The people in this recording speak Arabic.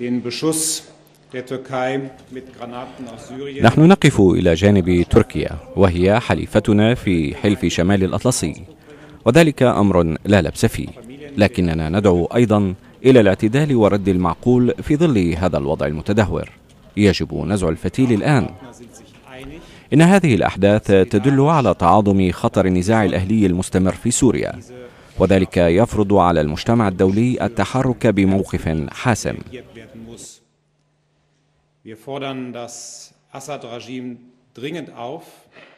den Beschuss نحن نقف إلى جانب تركيا وهي حليفتنا في حلف شمال الأطلسي وذلك أمر لا لبس فيه لكننا ندعو أيضا إلى الاعتدال ورد المعقول في ظل هذا الوضع المتدهور يجب نزع الفتيل الآن إن هذه الأحداث تدل على تعاظم خطر النزاع الأهلي المستمر في سوريا وذلك يفرض على المجتمع الدولي التحرك بموقف حاسم Wir fordern das Assad-Regime dringend auf,